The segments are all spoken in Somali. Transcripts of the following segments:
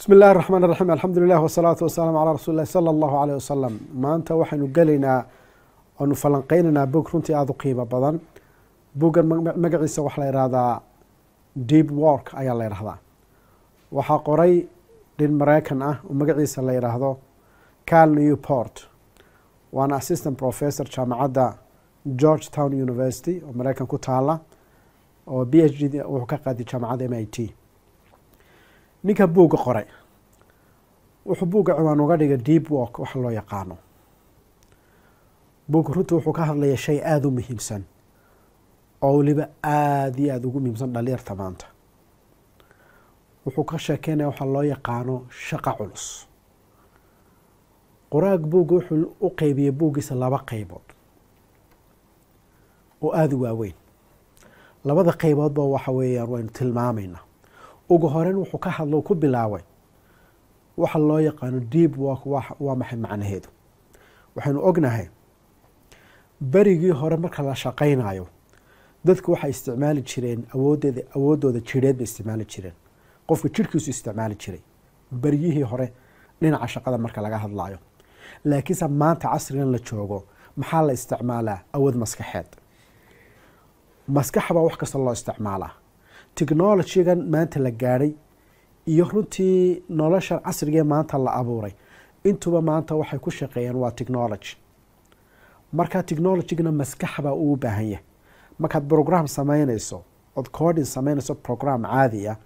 bismi illahi raxmaan raxiim alxamdu lilah wasalaatu wasalaamu calaa rasuuli illahi sala allahu caleyh wasalam maanta waxaynu gelaynaa oanu falanqeynaynaa bog runtii aada u qiimo badan boggan magaciisa waxaa la yidhahdaa deep work ayaa la yidhahdaa waxaa qoray nin mareykan ah oo magaciisa la yidhaahdo cal newport waana assistant professor jaamacadda george town university oo mareykan ku taala oo b h d wuxuu ka qaadi jaamacadda m i t ninka buugga qoray wuxuu buugga cunwaan uga dhigay deep work waxa loo yaqaano buugga runtii wuxuu ka hadlayaa shay aada u muhiimsan oo weliba aada iyo aada ugu muhiimsan dhalinyarta maanta wuxuu ka sheekeynaya waxaa loo yaqaano shaqo culus qoraag buugga wuxuu u qeybiyey buuggiisa laba qaybood oo aada u waaweyn labada qayboodba waxa weeyaan waynu tilmaameynaa ugu horen wuxuu ka hadlo ku bilaabay waxa loo yaqaano deep work waa maxay macnaheedu waxaynu ognahay berigii hore marka la shaqaynayo dadku waxay isticmaali jireen awoodeeda awooddooda jireed bay isticmaali jireen qofka jirkiisu isticmaali jiray beryihii hore dhinaca shaqada marka laga hadlayo laakiinse maanta casrigan la joogo maxaa la isticmaalaa awood maskaxeed maskaxbaa wax kasta loo isticmaalaa technologygan maanta la gaadhay iyo runtii noloshan casrigee maanta la abuuray intuba maanta waxay ku shaqeeyaan waa technology marka technologigana maskax uu baahan yahay markaad brogram samaynayso ood codin samaynayso program caadiya ah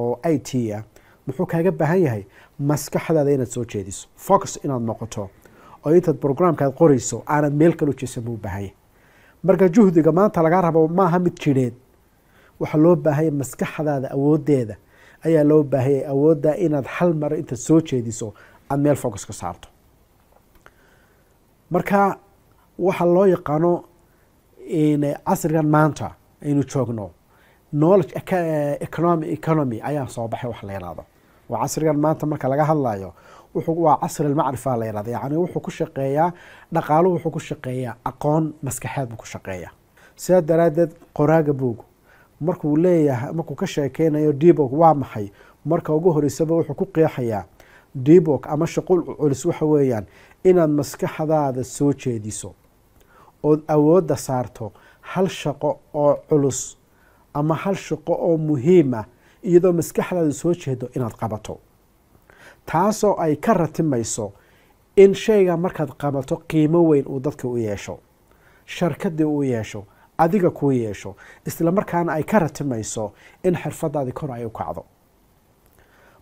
oo i t a ah, muxuu kaaga baahan yahay maskaxdaada inaad soo jeediso focus inaad noqoto oo intaad brograamkaad qorayso aanad meel kaloo jeesan buu baahan yahay marka juhdiga maanta lagaa rabo maaha mid jireed waxaa loo baahaya maskaxdaada awoodeeda ayaa loo baahaya awoodda inaad hal maro intaad soo jeediso aada meel focus saarto marka waxaa loo yaqaano casrigan maanta aynu joogno knowledge economy economy ayaa soo baxay wax la yidhaahdo oo casrigan maanta marka laga hadlayo waa casri almacrifa la yidhahda yacni wuxuu ku shaqeeyaa dhaqaaluhu wuxuu ku shaqeeyaa aqoon maskaxeed buu ku shaqeeyaa sidaa daraaddeed qoraaga buog markuu leeyahay markuu ka sheekeynayo dibok waa maxay marka ugu horreysaba wuxuu ku qeexayaa dibok ama shaqul culus waxa weeyaan inaad maskaxdaada soo jeediso ood awoodda saarto hal shaqo oo culus ama hal shaqo oo muhiima ah, iyadoo maskaxdaada soo jeedo inaad qabato taasoo ay ka ratimayso in shayga markaad qabato qiimo weyn uu dadka u yeesho sharkadii uu yeesho adiga kuu yeesho islamarkaana ay ka ratimayso in xirfadaadi kor ay u kacdo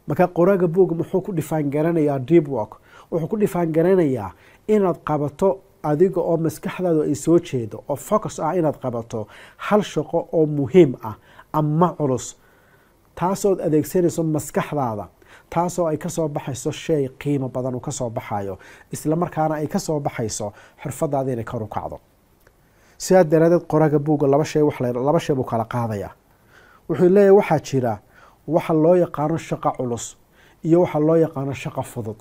marka qoraaga buoga muxuu ku dhifaangaranayaa deep wuxuu ku dhifaangaranayaa inaad qabato adiga oo maskaxdaadu ay soo jeedo oo focus ah inaad qabato hal shaqo oo muhiim ah ama culus taasood adeegsanayso maskaxdaada taasoo ay kasoo baxayso shay qiimo badan uu kasoo baxayo islamarkaana ay kasoo baxayso xirfadaada inay kor u kacdo sidaa daraadeed qoraga buuga laba shee laba shay buu kala qaadayaa wuxuu leeyahay waxaa jira waxa loo yaqaano shaqo culus iyo waxa loo yaqaano shaqo fudud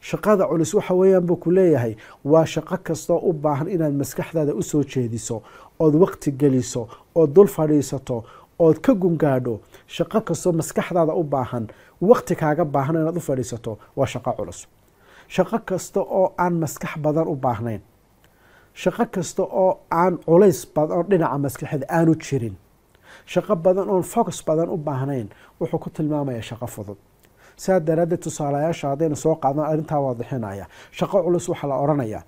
shaqada culus waxa weeyaan buu ku leeyahay waa shaqo kastoo u baahan inaad maskaxdaada usoo jeediso ood waqti geliso ood dul fadhiisato ood ka gungaadho shaqo kastoo maskaxdaada u baahan waqti kaaga baahan inaad u fadhiisato waa shaqo culus shaqo kasta oo aan maskax badan u baahnayn shaqo kasta oo aan culays badan dhinaca maskaxda aanu jirin shaqo badan oon focus badan u baahnayn wuxuu ku tilmaamayaa shaqo fudud saa daraaddeed tusaalayaasha haddaynu soo qaadna arrintaa waadixinaya shaqo culus waxaa la odhanayaa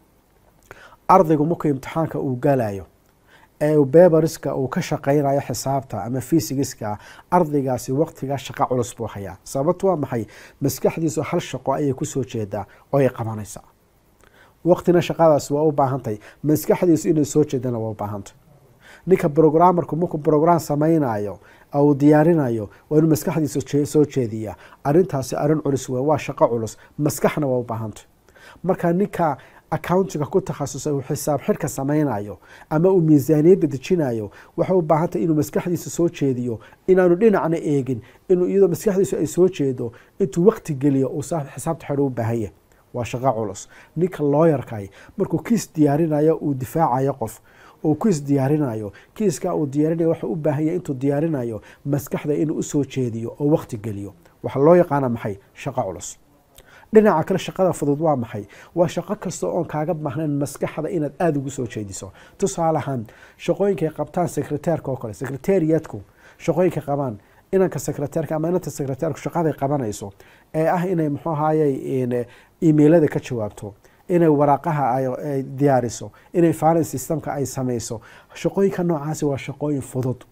ardaygu markuu imtixaanka uu galayo ee beberiska uu ka shaqaynayo xisaabta ama fisigiska ardaygaasi waqtigaa shaqo culus buu hayaa sababtu waa maxay maskaxdiisu hal shaqo ayay kusoo jeedaa oo ay qabanaysaa waqtina shaqadaas waa u baahantahy maskaxdiisu inay soo jeedana waa u baahantah ninka brogramarku markuu brogram samaynayo u diyaarinayo waa inuu maskaxdiisa soo jeediya arintaasi arin culus weyn waa shaqo culus maskaxna waa u baahantah marka ninka accountiga ku takhasusay uu xisaab xirka samaynayo ama uu miisaaniyadda dejinayo waxa u baahantay inuu maskaxdiisa soo jeediyo inaanu dhinacna eegin inuu iyadoo maskaxdiisu ay soo jeedo intuu waqti geliyo uu xisaabta xidho u baahanya waa shaqo culus ninka looyarkay markuu kiis diyaarinayo uu difaacayo qof uu kiis diyaarinayo kiiskaa uu diyaarinayo waxa u baahanya intuu diyaarinayo maskaxda inuu usoo jeediyo oo wakti geliyo waxa loo yaqaana maxay shaqo culus dhinaca kale shaqada fudud waa maxay waa shaqo kasta oon kaaga baahnayn maskaxda inaad aada ugu soo jeediso tusaalahaan shaqooyinkay qabtaan secreteerka oo kale secreteriyaadku shaqooyinkay qabaan inanka secretaarka ama inanta secretaarku shaqaday qabanayso ee ah inay muxuu ahaaye eh, emailada ka jawaabto inay waraaqaha ay diyaariso inay finance systemka ay samayso shaqooyinka noocaasi waa shaqooyin fudud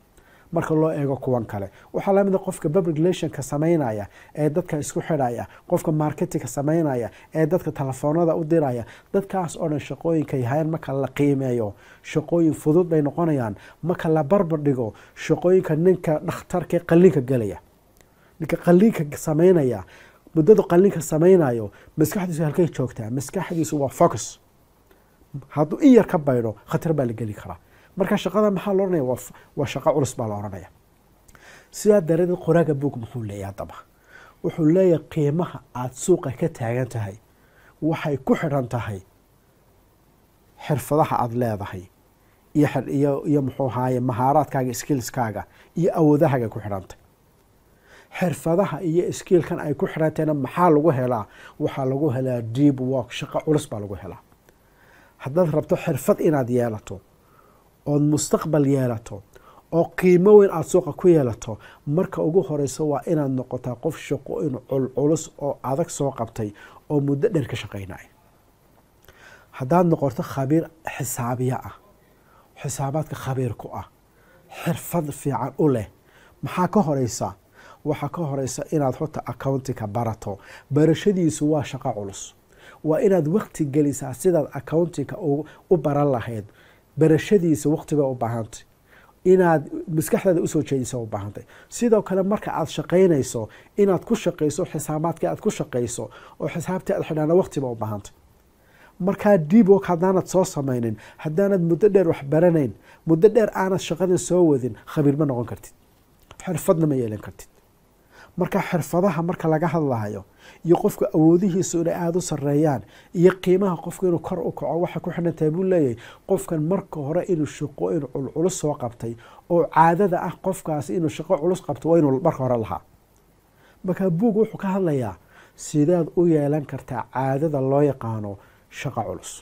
marka loo eego kuwan kale waxaa lamida ah qofka public relationka samaynaya ee dadka isku xidhaya qofka marketinga samaynaya ee dadka telefoonada u diraya dadkaas oo dhan shaqooyinkay hayaan marka la qiimeeyo shaqooyin fudud bay noqonayaan marka la barbar dhigo shaqooyinka ninka dhakhtarkae qalliinka gelaya ninka qalliinka samaynaya muddada qalliinka samaynayo maskaxdiisu halkay joogtaa maskaxdiisu waa focus hadduu in yar ka baydho khatar baa la geli karaa marka shaqada maxaa lo ohanaya waa shaqo culus baa la ohanaya sidaa daradeed qoraaga buog muxuu leeyahy haddaba wuxuu leeyahay qiimaha aada suuqa ka taagan tahay waxay ku xidhan tahay xirfadaha aada leedahay iyo iyo muxuu ahaaye mahaaraadkaaga skillskaaga iyo awoodahaaga ku xidhantay xirfadaha iyo skiilkan ay ku xidhantayna maxaa lagu helaa waxaa lagu helaa deep work shaqo culus baa lagu helaa haddaad rabto xirfad inaad yeelato ood mustaqbal yeelato oo qiimo weyn aada suuqa ku yeelato marka ugu horeyso waa inaad noqotaa qof shaqooyin culculus oo adag soo qabtay oo muddo dheer ka shaqeynaya haddaad noqoto khabiir xisaabiya ah xisaabaadka khabiir ku ah xirfad fiican u leh maxaa ka horeysa waxaa ka horeysa inaad horta accountinka barato barashadiisu waa shaqo culus waa inaad wakti gelisaa sidaad accountinka u baran lahayd barashadiisa waqtibay u baahantay inaad maskaxdaada usoo jeedisa u baahantay sidoo kale marka aada shaqaynayso inaad ku shaqayso xisaabaadka aada ku shaqayso oo xisaabtii aad xidhaana waqtiba u baahantay markaa diibwok haddaanad soo samaynin haddaanad muddo dheer wax baranayn muddo dheer aanad shaqadan soo wadin khabiir ma noqon kartid xirfadna ma yeelan kartid marka xirfadaha marka laga hadlahayo iyo qofka awoodihiisu inay aada u sareeyaan iyo qiimaha qofku inuu kor u kaco waxay ku xidhantahay buu leeyahay qofkan marka hore inuu shaqo in culculus soo qabtay oo caadada ah qofkaasi inuu shaqo culus qabto waa inuu marka hore lahaa marka buug wuxuu ka hadlayaa sidaad u yeelan kartaa caadada loo yaqaano shaqo culus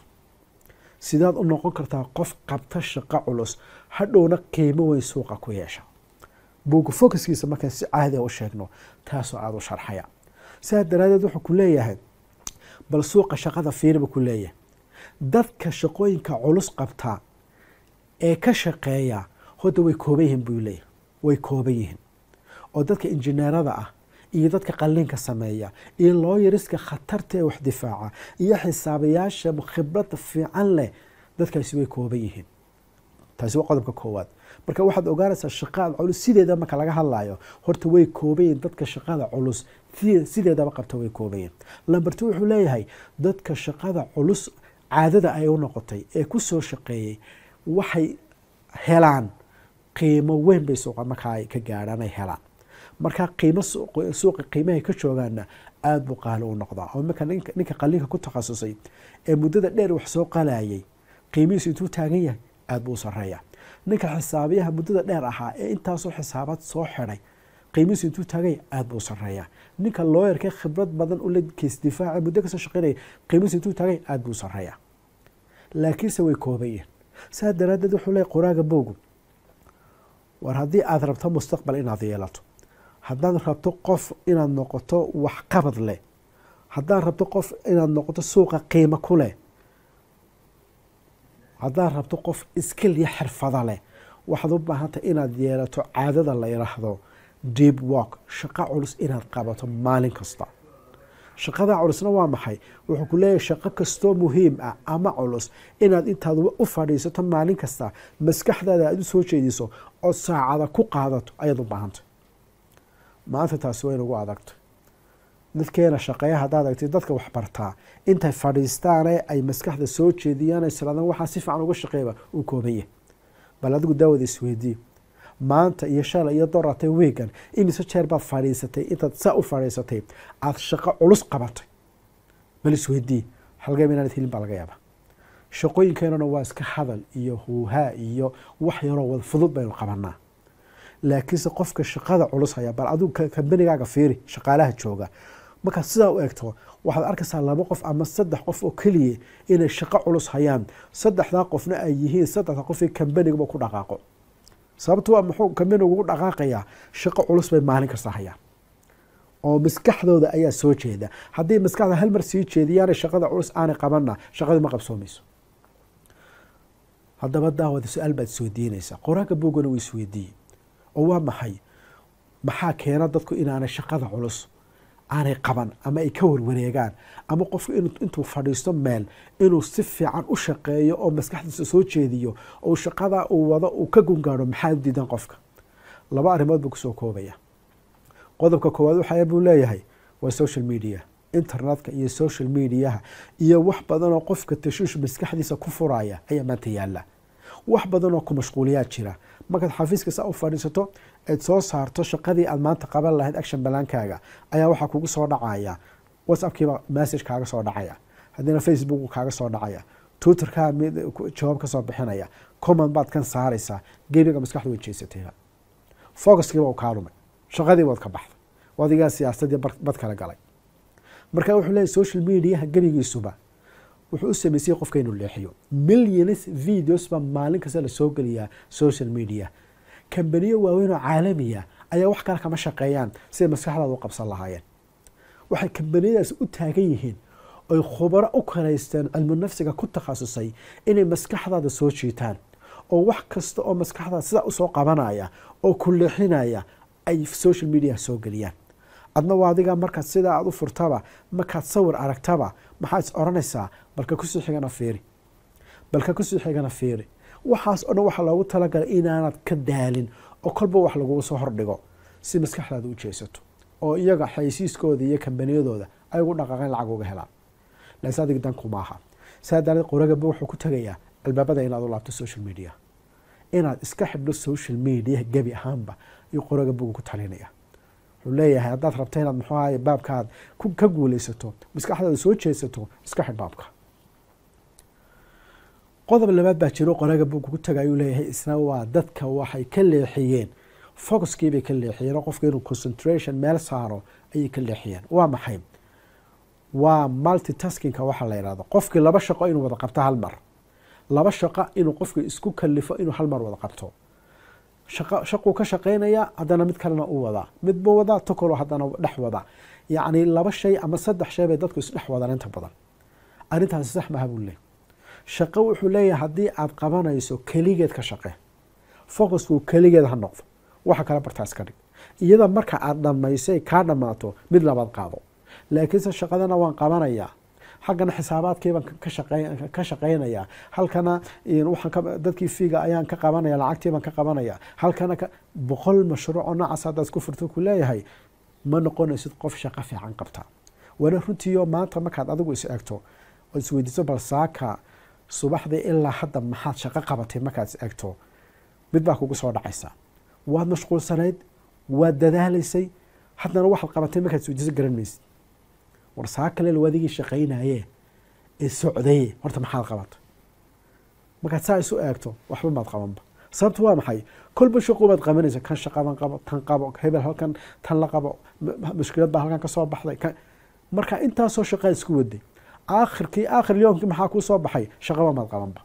sidaad u noqon kartaa qof qabta shaqo culus hadhowna qiimo weyn suuqa ku yeesha buugga focuskiisa markaan si caadiga ah u sheegno taasoo aada u sharxaya sidaa daraadeed wuxuu ku leeyahay bal suuqa shaqada fiiriba ku leeyahay dadka shaqooyinka culus qabtaa ee ka shaqeeya hodda way kooban yihiin buu leeyahay way kooban yihiin oo dadka injineerada ah iyo dadka qalliinka sameeya iyo looyariska khatarta ee wax difaaca iyo xisaabayaasha khibradda fiican leh dadkaasi way kooban yihiin taasi waa qodobka koowaad marka waxaad ogaanaysaa shaqada culus sideeda marka laga hadlayo horta way koobayeen dadka shaqada culus sideedaba qabta way koobayeen lambartu wuxuu leeyahay dadka shaqada culus caadada ay u noqotay ee kusoo shaqeeyey waxay helaan qiimo weyn bay suuqa markaa ay ka gaadhaan ay helaan markaa qiimo suuqa qiimahay ka joogaanna aada buu qaali u noqdaa oo marka ninka qalliinka ku takhasusay ee muddada dheer wax soo qalayay qiimihiisu intuu taagan yahay aada buu u sareeya ninka xisaabiyaha muddada dheer ahaa ee intaasoo xisaabaad soo xidhay qiimihiisu intuu tagay aada buu u sareeyaa ninka looyarkee khibrad badan ule kiis difaaca muddo kasoo shaqeynaya qiimihiisu intuu tagay aada buu sareeya laakiinse way koobayeen saa daraaddeed wuxuu leey qoraaga boogu war haddii aada rabto mustaqbal inaad yeelato haddaad rabto qof inaad noqoto waxqabad leh haddaad rabto qof inaad noqoto suuqa qiimo ku leh haddaad rabto qof iskil iyo xirfada leh waxaad u baahantay inaad yeelato caadada la yidhaahdo deep work shaqo culus inaad qabato maalin kasta shaqada culusna waa maxay wuxuu ku leeyahay shaqo kastoo muhiim ah ama culus inaad intaad u fadhiisato maalin kasta maskaxdaada aada u soo jeediso oo saacada ku qaadato ayaad u baahantay maanta taasi waa in ugu adagto dadkeena shaqeeya hadaad aragtid dadka wax bartaa intay fadhiistaane ay maskaxda soo jeediyaan isradaan waxaa si fiican uga shaqeeyba uu koobanya bal adigu daawada isweydiiyo maanta iyo shalay iyo doratay weegan imise jeer baad fadhiisatay intaad saa u fadhiisatay aad shaqo culus qabatay bal isweydiiye halgeem inaanad helin baa laga yaabaa shaqooyinkeenuna waa iska hadal iyo huuhaa iyo wax yaroo wada fudud baynu qabanaa laakiinse qofka shaqada culus haya bal adigu kambanigaaga fiiri shaqaalaha jooga markaad sidaa u eegto waxaad arkaysaa laba qof ama saddex qof oo keliya inay shaqo culus hayaan saddexdaa qofna ay yihiin saddexda qofee kambanigaba ku dhaqaaqo sababto waa ah muxuu kambanigugu dhaqaaqayaa shaqo culus bay maalin kasta hayaan oo maskaxdooda ayaa soo jeeda haddii maskaxda hal mar sii jeediyaana shaqada culus aanay qabanna shaqadii ma qabsoomayso haddaba daawada su-aal baad soo qoraanka buugana wuu isweydiiyey oo waa maxay maxaa keena dadku inaanay shaqada culus aanay qaban ama ay ka warwareegaan ama qofku intuu fadhiisto meel inuu si fiican u shaqeeyo oo maskaxdiisa soo jeediyo oo shaqada uu wado uu ka gungaado maxaa u diidan qofka laba arrimood buu kusoo koobaya qodobka koowaad waxa buu leeyahay waa social media internetka iyo social mediaha iyo wax badanoo qofka tashuush maskaxdiisa ku furaaya ayaa maanta yaala wax badanoo ku mashquuliyaa jira markaad xafiiska saa u fadhiisato aad soo saarto shaqadii aad maanta qaban lahayd action balaankaaga ayaa waxaa kugu soo dhacaya whatsapkiiba message kaaga soo dhacaya haddiina facebook kaaga soo dhacaya twitterkaa jawaab kasoo bixinaya comment baad kan saaraysaa gebiga maskaxdu way jeesatayba focuskiiba u kaa dhumay shaqadiiba ad ka baxday adigaa siyaasadii bad kala galay marka wuxuu leeyahy social mediaha gebigiisuba wuxuu u samaysayay qofka inuu leexiyo millions videos baa maalin kasta lasoo geliyaa social media kambaniyo waaweynoo caalamiya ayaa wax kale kama shaqeeyaan siday maskaxdaada u qabsan lahaayeen waxay kambaniyadaas u taagan yihiin oy khubaro u karaysteen nafsiga ku takhasusay inay maskaxdaada soo jiitaan oo wax kasta oo maskaxdaada sidaa usoo qabanaya oo ku leexinaya ay social media soo geliyaan adna waa adigaa markaad sidaa aada u furtaba markaad sawir aragtaba maxaad is odhanaysaa balka kusii xigana fiiri balka kusii xigana fiiri waxaas o dhan waxaa loogu talagalay inaanad ka daalin oo kolba wax lagugu soo hordhigo si maskaxdaada u jeesato oo iyaga xaysiiskooda iyo kambaniyadooda ay ugu dhaqaaqeen lacag uga helaan laas adiga danku maaha saa daradeed qoraganba wuxuu ku tegayaa albaabada inaad u laabto social media inaad iska xidhno social media gebi ahaanba iyo qoraganbuu ku talinaya wuxuu leeyahay haddaad rabto inaad muxuu ahay baabkaad ka guuleysato maskaxdaada soo jeesato iska xidh baabka qodob labaad baa jiro qoraga buukugu taga ayuu leeyahay isna waa dadka waxay ka leexiyeen focuskiibay ka leexiyeen qofka inuu concentration meel saaro ayay ka leexiyeen waa maxay waa multitaskinka waxaa la yidhahdo qofkii laba shaqo inuu wada qabto hal mar laba shaqo inuu qofkii isku kalifo inuu hal mar wada qabto shaquu ka shaqeynaya haddana mid kalena u wadaa mid wadaa to kaloo haddana dhex wadaa yacni laba shay ama saddex shay bay dadku isdhex wadaan inta badan arrintaasi sax maha buu leey shaqo wuxuu leeyahay haddii aad qabanayso keligeed ka shaqe focuskuu keligeed ha noqdo waxa kala bartaa iska dhig iyada marka aad dhammaysay kaa dhammaato mid labaad qaado laakiinse shaqadana waan qabanayaa xaggana xisaabaadkiibaan ka shaqaynayaa halkana dadkii figa ayaan ka qabanaya lacagtiibaan ka qabanaya halkana boqol mashruucoo noocas haddaad ku furto ku leeyahay ma noqonaysid qof shaqo fiican qabta wana runtiiyo maanta markaad adigu is eegto oo isweydiiso bal saaka subaxdii ilaa hadda maxaad shaqo qabatay markaad is eegto mid baa kugu soo dhacaysa waad mashquulsanayd waad dadaalaysay haddana waxaad qabatay markaad suujiso garan maysid war saa kale waadigii shaqaynaye ee socdaye horta maxaad qabatay markaad saa isu eegto waxba maad qabanba sababtu waa maxay kolba shaqobaad qabanaysa kan shaqadan qabo tan qabo hebel halkan tan la qabo mushkilad baa halkan ka baxday marka intaasoo shaqaa isku waday aakhirkii aakhir yoomkii maxaa kuu soo baxay shaqaba maad qabanba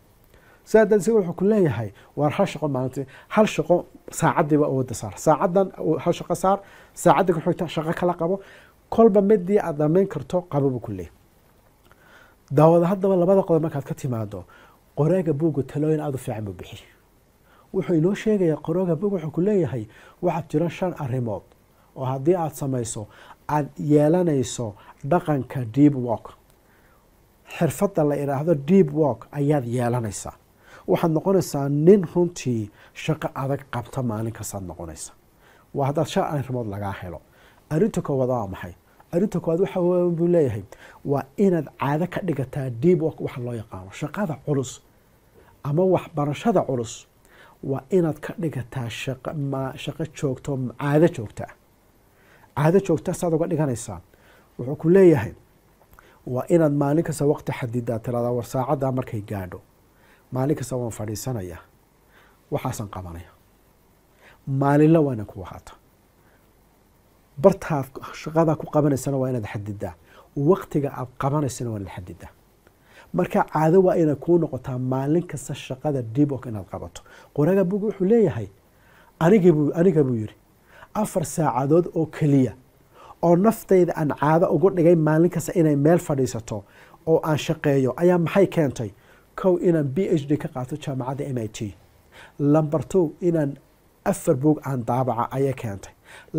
sidaa darteed wuxuu ku leeyahay waar hal shaqo maalintii hal shaqo saacaddiiba awooda saar saacaddan hal shaqo saar saacadda kuxigta shaqo kala qabo kolba midii aad dhammayn karto qababu ku leeyahy daawada haddaba labada qodob markaad ka timaado qoraaga buugga talooyin aada u fiican buu bixi wuxuu inoo sheegayaa qoraaga buug wuxuu ku leeyahay waxaad jiro shan arrimood oo haddii aada samayso aada yeelanayso dhaqanka deep walk xirfada la idhaahdo deep work ayaad yeelanaysaa waxaad noqonaysaa nin runtii shaqo adag qabta maalin kastaad noqonaysa waa haddaad shan arrimood lagaa helo arrinta koowaad waa maxay arrinta koowaad waxa buu leeyahay waa inaad caado ka dhigataa deep work waxa loo yaqaano shaqada culus ama waxbarashada culus waa inaad ka dhigataa shaqo joogto caado joogta ah caado joogta saaad uga dhiganaysaa wuxuu ku leeyahay waa inaad maalin kasta waqti xadidaa tiraada war saacaddaa markay gaadho maalin kasta waan fadhiisanaya waxaasan qabanaya maalinla waana ku wahaata bartaad shaqadaa ku qabanaysana waa inaad xadidaa waqtiga aad qabanaysana waa inaad xadidaa marka caado waa inay kuu noqotaa maalin kasta shaqada dibok inaad qabato qoraga bug wuxuu leeyahay anigabuu aniga buu yidhi afar saacadood oo keliya oo naftayda aan caado ugu dhigay maalin kasta inay meel fadhiisato oo aan shaqeeyo ayaa maxay keentay kow inaan b h d ka qaato jaamacadda m i t lamber two inaan afar buog aan daabaca ayay keentay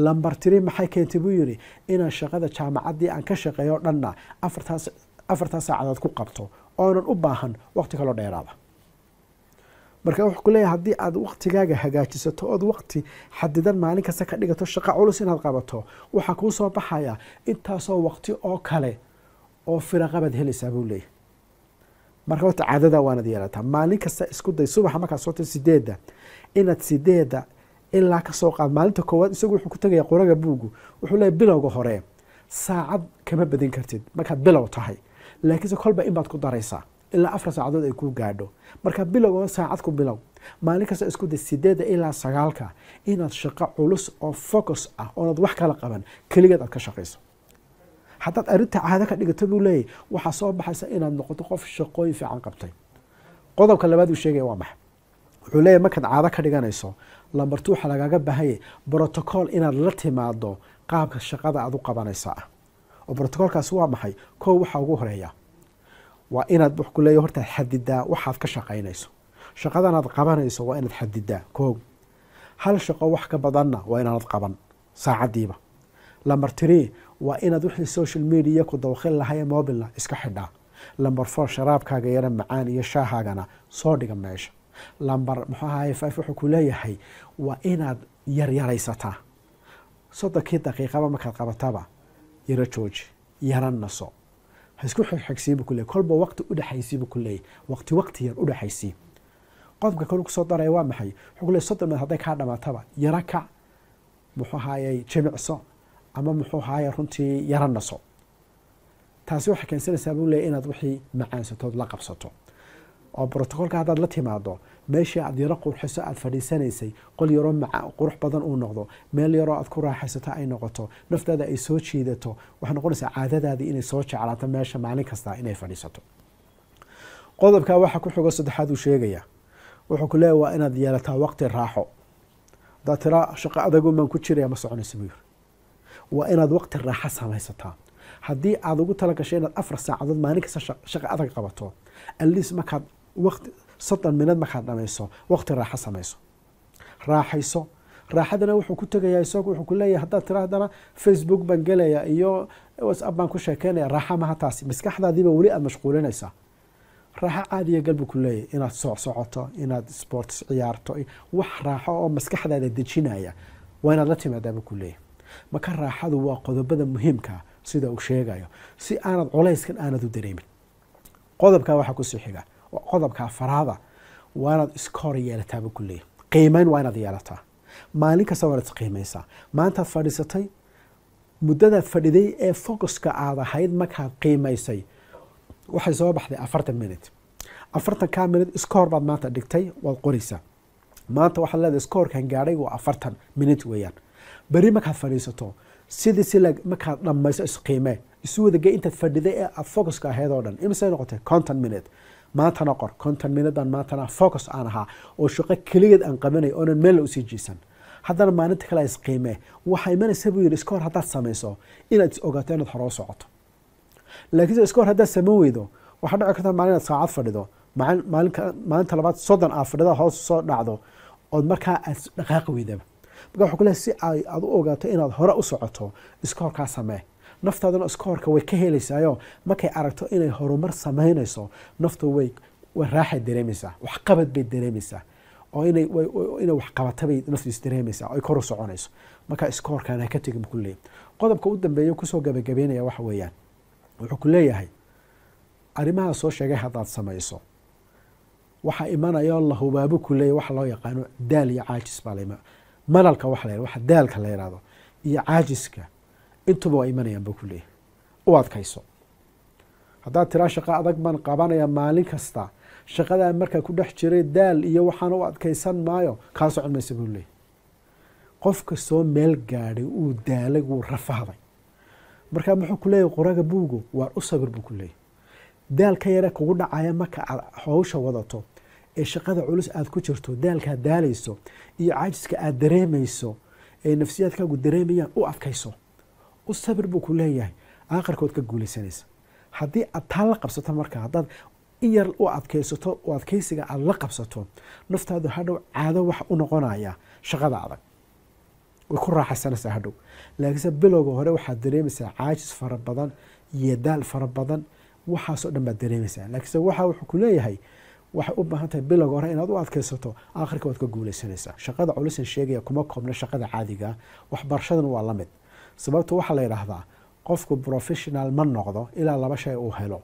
lambar tiri maxay keentay buu yidhi inaan shaqada jaamacaddii aan ka shaqeeyo dhanna afartaas afartaas saacadood ku qabto oonan u baahan waqti kaloo dheeraada marka wuxuu kuleeyahay haddii aad waqtigaaga hagaajisato ood wakti xadidan maalin kasta ka dhigato shaqo culus inaad qabato waxaa kuu soo baxaya intaasoo waqti oo kale oo firaqabaad helaysaa buu leeyahay marka horta caadada waanad yeelataa maalin kasta isku day subaxa markaad soota sideedda inaad sideedda ilaa kasoo qaad maalinta koowaad isagu wuxuu ku tegaya qoraga buugu wuxuu leeyahy bilowga hore saacad kama badin kartid markaad bilow tahay laakiinse kolba in ku daraysaa ilaa afar saacadood ay kuu gaadho marka bilow saacad ku bilow maalin kasta iskuda sideeda ilaa sagaalka inaad shaqo culus oo focus ah oonaad wax kala qaban keligeed aad ka shaqayso haddaad arrinta caado ka dhigato buu leeyahy waxaa soo baxaysa inaad noqoto qof shaqooyin fiican qabtay qodobka labaad uu sheegaya waa maxay wuxuu leeyahy markaad caado ka dhiganayso lambartu waxaa lagaaga baahaya brotocool inaad la timaado qaabka shaqada aad u qabanaysa ah oo brotocoolkaasi waa maxay kow waxaa ugu horeeya waa inaad wax kuleeya hortaad xadidaa waxaad ka shaqaynayso shaqadanaad qabanayso waa inaad xadidaa koog hal shaqo wax ka badanna waa inaanad qaban saacadiiba lamber tree waa inaad wixii social media ku dawqil laha mobilna iska xidhaa lamber four sharaabkaaga yara macaan iyo shaahaagana soo dhiga meesha lumber muxuu ahaye five wuxuu ku leeyahay waa inaad yaryaraysataa soddonkii daqiiqaba markaad qabataba yaro jooji yara naso ha isku xigxigsiiba kuley kolba waqti udhexaysiiba kuley waqti waqti yar udhexaysii qofka kol kusoo daraya waa maxay wuxuu kuley soddon meel hadday kaa dhamaataba yaro kac muxuu ahaaye jimicso ama muxuu ahaaye runtii yaro naso taasi waxay keensanaysaa buu leeyay inaad wixii macaansatood la qabsato oo brotocolka haddaad la timaado meeshii aad yaro qurxiso aad fadhiisanaysay qol yaroo maca qurux badan uu noqdo meel yaroo aad ku raaxaysato ay noqoto naftaada ay soo jiidato waxay noqonaysaa caadadaadii inay soo jeclaato meesha maalin kasta inay fadhiisato qodobkaa waxaa ku xigo saddexaad uu sheegayaa wuxuu ku leeya waa inaad yeelataa waqti raaxo hadaa tira shaqo adagunbaan ku jiraya ma soconaysa buu waa inaad waqti raaxo samaysataa haddii aada ugu tala inaad afar saacadood maalin kasta shaqo adag qabato aliis markaad waqti soddon minad markaad dhamayso waqti raaxo samayso raaxayso raaxadana wuxuu ku tegayaa isagu wuxuu ku leeyahay haddaad tiraahdana facebook baan gelaya iyo whatsapp baan ku sheekeynaya raaxa maha taasi maskaxdaadiiba weli aada mashquulinaysaa raaxo caadiya galbu ku leeyahy inaad sooc socoto inaad sports ciyaarto wax raaxo oo maskaxdaada dejinaya waa inaad la timaadaabu ku leeyahy marka raaxadu waa qodobada muhiimkaa sida uu sheegayo si aanad culayskan aanad u dareemin qodobkaa waxaa kusii xiga qodobka afaraada waa inaad iska hor yeelataaba kuley qiimeyn waa inaad yeelataa maalin kasta waanaad isqiimaysaa maantaad fadhiisatay muddadaad fadhiday ee focuska aad ahayd markaad qiimaysay waxay soo baxday afartan minute afartan ka minut iska hor baad maanta dhigtay waad qoraysaa maanta waxaad leedahay iska gaadhay waa afartan minut weeyaan beri markaad fadhiisato sidii si markaad dhammayso isqiimee isu wadagey intaad fadhiday ee aada focuska ahayd oo dhan imisay noqotay conton minute maantana qor konton minadan maantana focus aan ahaa oo shaqo keligeed aan qabanay oonan meella usii jiisan haddana maalinta kale isqiimee waxaa imanaysa buu yidhi iska hor haddaad samayso inaad is inaad hore socoto laakiinse iska haddaad saman weydo waxaa dhici karta maalin inaad saacad fadhido maalinta labaad soddon aa fadhida hoos soo dhacdo ood markaa aad dhaqaaqi weydaba marka waxuu ku si aad u ogaato inaad hore u socoto iska samee naftaaduna iskoorka way ka helaysaayo markay aragto inay horumar samaynayso naftu way raaxay dareemaysaa waxqabad bay dareemaysaa oo inay waxqabatabay naftu isdareemaysaa ay kor u soconayso markaa iskoorkan ha ka tegin kuleey qodobka u dambeeya kusoo gabagabeynaya waxa weeyaan wuxuu ku leeyahay arrimahaa soo sheegay haddaad samayso waxaa imanaya lahubaabu ku leeya waxa loo yaqaano daal iyo caajis baa manalka waxa la waxa daalka la yidhahdo iyo caajiska intuba waa imanayaan ba kuleeyahy u adkayso haddaad tiraa shaqo adag baan qabanaya maalin kasta shaqadaa markaa ku dhex jiray daal iyo waxaana u adkaysan maayo kaa socon maysa buu leeyahy qof kastoo meel gaadhay uu daalay wuu rafahday markaa muxuu ku leeyahy qoraga buugu waar u sabir buu ku leeyahy daal ka yare kugu dhacaya marka aad howsha wadato ee shaqada culus aada ku jirto daalkaad daalayso iyo caajiska aada dareemayso ee nafsiyaadkaagu dareemayaan u adkayso u sabir buu ku leeyahay aakharkood ka guulaysanaysa haddii aad taa la qabsato marka haddaad in yar u adkaysato oo adkaysiga aada la qabsato naftaadu hadhow caado wax u noqonaya shaqada adag way ku raaxaysanaysaa hadhow laakiinse bilowga hore waxaad dareemaysaa caajis fara badan iyo fara badan waxaasoo dhan baad dareemaysaa laakiinse waxa wuxuu ku leeyahay waxay u baahan tahay bilowga hore inaad u adkaysato aakhirka waad ka guulaysanaysaa shaqada culisan sheegaya kuma koobna shaqada caadiga waxbarashadana waa la mid sababtu waxaa la yidhaahdaa qofku professional ma noqdo ilaa laba shay uu helo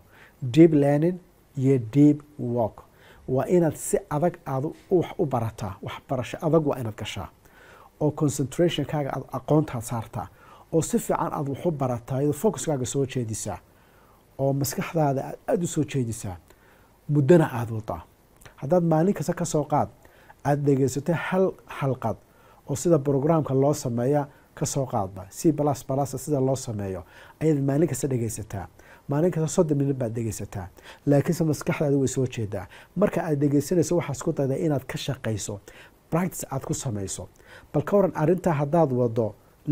deep learning iyo deep work waa inaad si adag aad wax u barataa waxbarasho adag waa inaad gashaa oo concentrationkaaga aad aqoontaad saartaa oo si fiican aad waxu barataa iyadoo focuskaaga soo jeedisaa oo maskaxdaada aad aada u soo jeedisaa muddona aada wadaa haddaad maalin kasta ka soo qaad aada dhegaysatay hal halqad oo sida brograamka loo sameeya kasoo qaadba c balas balasa sida loo sameeyo ayaad maalin kasta dhegaysataa maalin kasta soddon minid baad dhegaysataa laakiinse maskaxdaada way soo jeedaa marka aad dhegaysanayso waxaa isku dayda inaad ka shaqayso bractice aad ku samayso bal ka waran arintaa haddaad wado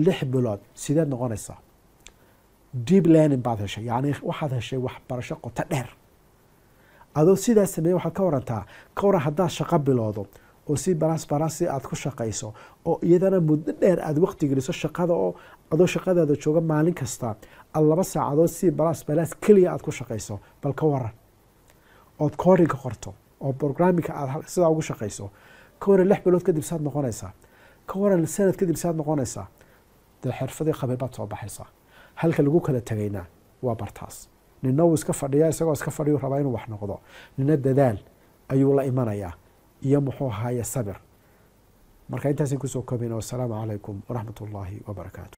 lix bilood sideed noqonaysa deep learning baad heshay yacni waxaad heshay waxbarasho qoto dheer adoo sidaas sameeye waxaad ka warantaa ka waran haddaad shaqo bilowdo oo si balansbalansi aad ku shaqayso oo iyadana muddo dheer aad waqti geliso shaqada oo adoo shaqadaada jooga maalin kasta aad laba saacadood si balaas balaas keliya aad ku shaqayso bal ka waran ood koorinka qorto oo brogramika aad sidaa ugu shaqayso ka waran lix bilood kadib saad noqonaysaa ka waran sanad kadib saad noqonaysaa dee xirfadii khabiir baad soo baxaysaa halka lagu kala tegayna waa bartaas nina wuu iska fadhiya isagoo iska fadhiyu rabaa inuu wax noqdo nina dadaal ayuu la imanayaa iyo muxuu ahaaye sabir marka intaasay kusoo koobeyn wasalaamu calaykum waraxmat ullaahi wabarakaatu